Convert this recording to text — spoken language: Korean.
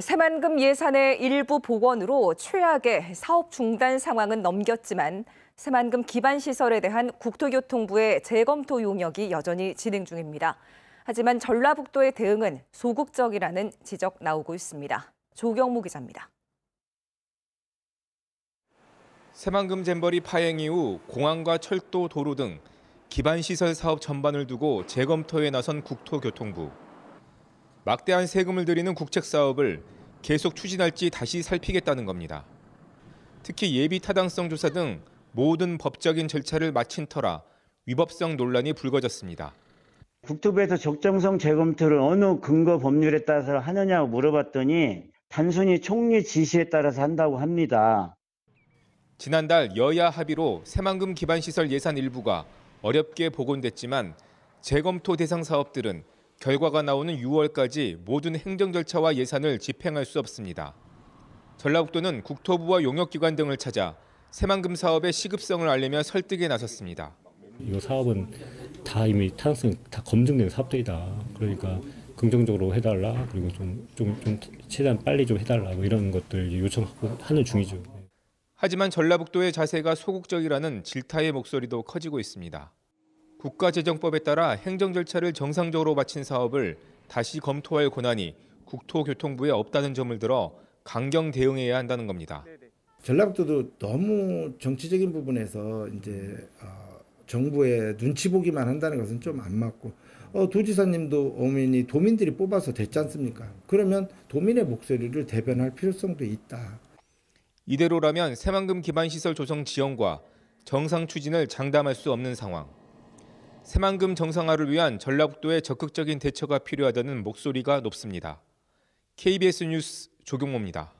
새만금 예산의 일부 복원으로 최악의 사업 중단 상황은 넘겼지만 새만금 기반 시설에 대한 국토교통부의 재검토 용역이 여전히 진행 중입니다. 하지만 전라북도의 대응은 소극적이라는 지적 나오고 있습니다. 조경무 기자입니다. 새만금 잼버리 파행 이후 공항과 철도, 도로 등 기반 시설 사업 전반을 두고 재검토에 나선 국토교통부. 막대한 세금을 들이는 국책 사업을 계속 추진할지 다시 살피겠다는 겁니다. 특히 예비 타당성 조사 등 모든 법적인 절차를 마친 터라 위법성 논란이 불거졌습니다. 국토부에서 적정성 재검토를 어느 근거 법률에 따라서 하느냐고 물어봤더니 단순히 총리 지시에 따라서 한다고 합니다. 지난달 여야 합의로 새만금 기반 시설 예산 일부가 어렵게 복원됐지만 재검토 대상 사업들은 결과가 나오는 6월까지 모든 행정 절차와 예산을 집행할 수 없습니다. 전라북도는 국토부와 용역기관 등을 찾아 새만금 사업의 시급성을 알리며 설득에 나섰습니다. 이 사업은 다 이미 타당성다 검증된 사업들이다. 그러니까 긍정적으로 해달라 그리고 좀, 좀, 좀 최대한 빨리 좀 해달라 뭐 이런 것들 요청 하는 중이죠. 하지만 전라북도의 자세가 소극적이라는 질타의 목소리도 커지고 있습니다. 국가재정법에 따라 행정 절차를 정상적으로 마친 사업을 다시 검토할 권한이 국토교통부에 없다는 점을 들어 강경 대응해야 한다는 겁니다. 전라북도도 너무 정치적인 부분에서 이제 어, 정부의 눈치 보기만 한다는 것은 좀 안 맞고 어, 도지사님도 어머니 도민들이 뽑아서 됐지 않습니까? 그러면 도민의 목소리를 대변할 필요성도 있다. 이대로라면 새만금 기반 시설 조성 지원과 정상 추진을 장담할 수 없는 상황. 새만금 정상화를 위한 전라북도의 적극적인 대처가 필요하다는 목소리가 높습니다. KBS 뉴스 조경모입니다.